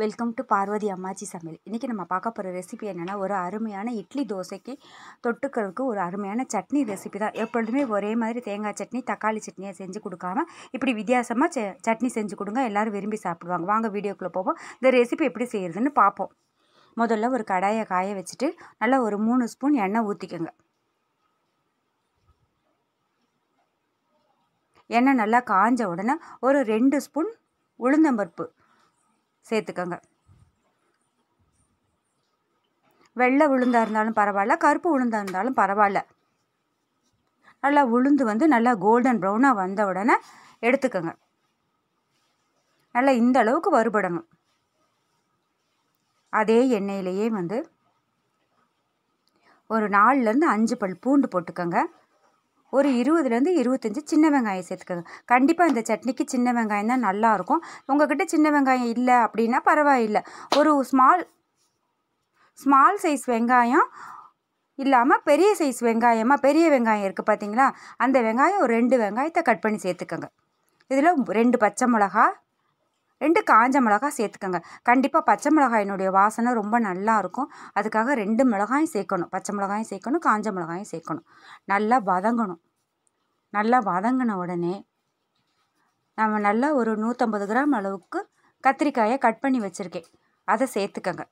welcome to Parvati அம்மாச்சி சமையல் இன்றைக்கி நம்ம பார்க்க போகிற ரெசிபி என்னென்னா ஒரு அருமையான இட்லி தோசைக்கு தொட்டுக்களுக்கு ஒரு அருமையான சட்னி ரெசிபி தான் எப்பொழுதுமே ஒரே மாதிரி தேங்காய் சட்னி தக்காளி சட்னியை செஞ்சு கொடுக்காம இப்படி வித்தியாசமாக சட்னி செஞ்சு கொடுங்க எல்லோரும் விரும்பி சாப்பிடுவாங்க வாங்க வீடியோக்குள்ளே போவோம் இந்த ரெசிபி எப்படி செய்கிறதுன்னு பார்ப்போம் முதல்ல ஒரு கடாயை காய வச்சுட்டு நல்லா ஒரு மூணு ஸ்பூன் எண்ணெய் ஊற்றிக்கோங்க எண்ணெய் நல்லா காஞ்ச உடனே ஒரு ரெண்டு ஸ்பூன் உளுந்தம்பருப்பு சேர்த்துக்கோங்க வெள்ளை உளுந்தாக இருந்தாலும் பரவாயில்ல கருப்பு உளுந்தாக இருந்தாலும் பரவாயில்ல நல்லா உளுந்து வந்து நல்லா கோல்டன் ப்ரௌனாக வந்த உடனே எடுத்துக்கோங்க நல்லா இந்த அளவுக்கு வறுபடணும் அதே எண்ணெயிலேயே வந்து ஒரு நாலுலேருந்து அஞ்சு பல் பூண்டு போட்டுக்கோங்க ஒரு இருபதுலேருந்து இருபத்தஞ்சி சின்ன வெங்காயம் சேர்த்துக்கோங்க கண்டிப்பாக இந்த சட்னிக்கு சின்ன வெங்காயம் தான் நல்லாயிருக்கும் உங்கள்கிட்ட சின்ன வெங்காயம் இல்லை அப்படின்னா பரவாயில்லை ஒரு ஸ்மால் ஸ்மால் சைஸ் வெங்காயம் இல்லாமல் பெரிய சைஸ் வெங்காயமாக பெரிய வெங்காயம் இருக்குது பார்த்தீங்களா அந்த வெங்காயம் ஒரு ரெண்டு வெங்காயத்தை கட் பண்ணி சேர்த்துக்கோங்க இதில் ரெண்டு பச்சை மிளகா ரெண்டு காஞ்ச மிளகாய் சேர்த்துக்கோங்க கண்டிப்பாக பச்சை மிளகாயினுடைய வாசனை ரொம்ப நல்லா இருக்கும் அதுக்காக ரெண்டு மிளகாயும் சேர்க்கணும் பச்சை மிளகாயும் சேர்க்கணும் காஞ்ச மிளகாயும் சேர்க்கணும் நல்லா வதங்கணும் நல்லா வதங்கின உடனே நம்ம நல்லா ஒரு நூற்றம்பது கிராம் அளவுக்கு கத்திரிக்காயை கட் பண்ணி வச்சுருக்கேன் அதை சேர்த்துக்கோங்க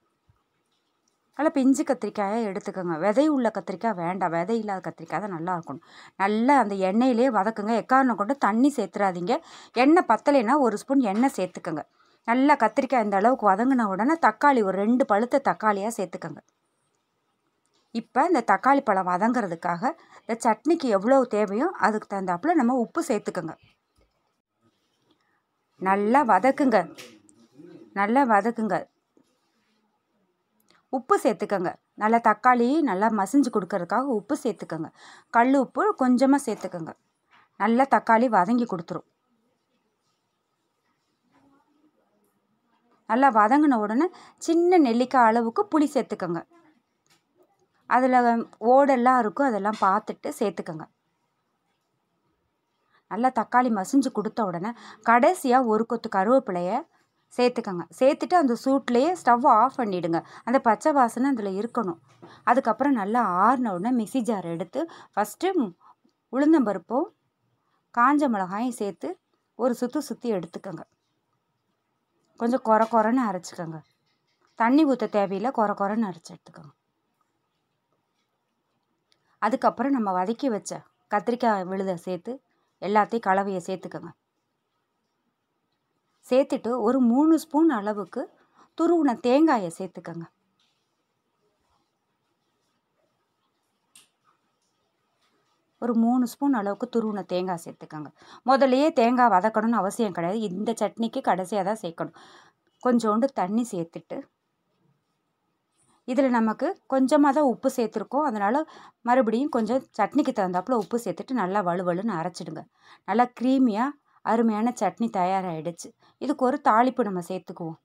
நல்ல பிஞ்சு கத்திரிக்காயை எடுத்துக்கோங்க விதை உள்ள கத்திரிக்காய் வேண்டாம் விதை இல்லாத கத்திரிக்காய் தான் நல்லா இருக்கணும் நல்லா அந்த எண்ணெயிலே வதக்குங்க எக்காரணம் கொண்டு தண்ணி சேர்த்துறாதீங்க எண்ணெய் பத்தலைன்னா ஒரு ஸ்பூன் எண்ணெய் சேர்த்துக்கோங்க நல்லா கத்திரிக்காய் இந்த அளவுக்கு வதங்கின உடனே தக்காளி ஒரு ரெண்டு பழுத்த தக்காளியாக சேர்த்துக்கோங்க இப்போ இந்த தக்காளி பழம் வதங்கிறதுக்காக இந்த சட்னிக்கு எவ்வளோ தேவையோ அதுக்கு தகுந்தாப்புல நம்ம உப்பு சேர்த்துக்கோங்க நல்லா வதக்குங்க நல்லா வதக்குங்க உப்பு சேர்த்துக்கோங்க நல்லா தக்காளி நல்லா மசிஞ்சு கொடுக்கறதுக்காக உப்பு சேர்த்துக்கோங்க கல் உப்பு கொஞ்சமாக சேர்த்துக்கோங்க நல்லா தக்காளி வதங்கி கொடுத்துரும் நல்லா வதங்கின உடனே சின்ன நெல்லிக்காய் அளவுக்கு புளி சேர்த்துக்கோங்க அதில் ஓடெல்லாம் இருக்கும் அதெல்லாம் பார்த்துட்டு சேர்த்துக்கோங்க நல்லா தக்காளி மசிஞ்சு கொடுத்த உடனே கடைசியாக ஒரு கொத்து கருவேப்பிலையை சேர்த்துக்கங்க சேர்த்துட்டு அந்த சூட்லேயே ஸ்டவ் ஆஃப் பண்ணிவிடுங்க அந்த பச்சை வாசனை அதில் இருக்கணும் அதுக்கப்புறம் நல்லா ஆறின உடனே மிக்சி ஜார் எடுத்து ஃபஸ்ட்டு உளுந்தம்பருப்பும் காஞ்ச மிளகாயும் சேர்த்து ஒரு சுற்று சுற்றி எடுத்துக்கோங்க கொஞ்சம் குறை குறைன்னு அரைச்சிக்கோங்க தண்ணி ஊற்ற தேவையில்லை குறை குறைன்னு அரைச்சி எடுத்துக்கோங்க அதுக்கப்புறம் நம்ம வதக்கி வச்ச கத்திரிக்காய் விழுதை சேர்த்து எல்லாத்தையும் கலவையை சேர்த்துக்கோங்க சேர்த்துட்டு ஒரு மூணு ஸ்பூன் அளவுக்கு துருவின தேங்காயை சேர்த்துக்கோங்க ஒரு மூணு ஸ்பூன் அளவுக்கு துருவின தேங்காய் சேர்த்துக்கோங்க முதலையே தேங்காய் வதக்கணும்னு அவசியம் கிடையாது இந்த சட்னிக்கு கடைசியாக தான் சேர்க்கணும் கொஞ்சோண்டு தண்ணி சேர்த்துட்டு இதில் நமக்கு கொஞ்சமாக தான் உப்பு சேர்த்துருக்கோம் அதனால் மறுபடியும் கொஞ்சம் சட்னிக்கு தகுந்தாப்பில் உப்பு சேர்த்துட்டு நல்லா வலுவலுன்னு அரைச்சிடுங்க நல்லா க்ரீமியாக அருமையான சட்னி தயாராகிடுச்சு இதுக்கு ஒரு தாளிப்பு நம்ம சேர்த்துக்குவோம்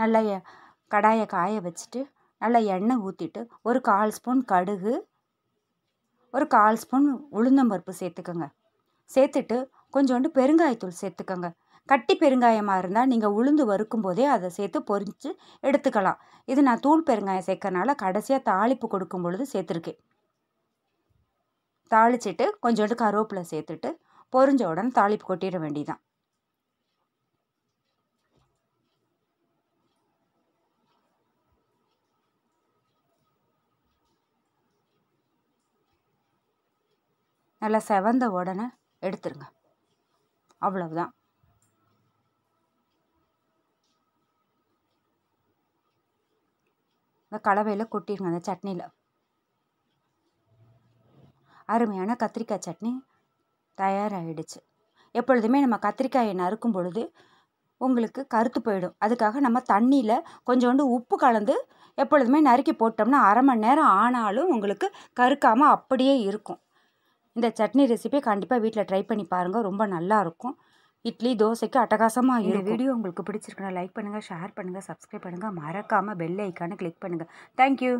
நல்லா கடாயை காய வச்சுட்டு நல்லா எண்ணெய் ஊற்றிட்டு ஒரு கால் ஸ்பூன் கடுகு ஒரு கால் ஸ்பூன் உளுந்தம்பருப்பு சேர்த்துக்கோங்க சேர்த்துட்டு கொஞ்சோண்டு பெருங்காயத்தூள் சேர்த்துக்கோங்க கட்டி பெருங்காயமாக இருந்தால் நீங்கள் உளுந்து வறுக்கும் போதே அதை சேர்த்து பொறிச்சு எடுத்துக்கலாம் இது நான் தூள் பெருங்காயம் சேர்க்கறனால கடைசியாக தாளிப்பு கொடுக்கும் பொழுது சேர்த்துருக்கேன் தாளிச்சிட்டு கொஞ்சோண்டு கருவேப்பிலை சேர்த்துட்டு பொறிஞ்ச உடனே தாளிப்பு கொட்டிட வேண்டிதான் நல்லா செவந்த உடனே எடுத்துருங்க அவ்வளவுதான் இந்த கலவையில் கொட்டிடுங்க அந்த சட்னியில் அருமையான கத்திரிக்காய் சட்னி தயாராகிடுச்சு எப்பொழுதுமே நம்ம கத்திரிக்காயை நறுக்கும் பொழுது உங்களுக்கு கருத்து போயிடும் அதுக்காக நம்ம தண்ணியில் கொஞ்சோண்டு உப்பு கலந்து எப்பொழுதுமே நறுக்கி போட்டோம்னா அரை மணி நேரம் ஆனாலும் உங்களுக்கு கருக்காமல் அப்படியே இருக்கும் இந்த சட்னி ரெசிபி கண்டிப்பாக வீட்டில் ட்ரை பண்ணி பாருங்கள் ரொம்ப நல்லாயிருக்கும் இட்லி தோசைக்கு அட்டகாசமாக இந்த வீடியோ உங்களுக்கு பிடிச்சிருக்குன்னா லைக் பண்ணுங்கள் ஷேர் பண்ணுங்கள் சப்ஸ்கிரைப் பண்ணுங்கள் மறக்காமல் பெல் ஐக்கானு கிளிக் பண்ணுங்கள் தேங்க்யூ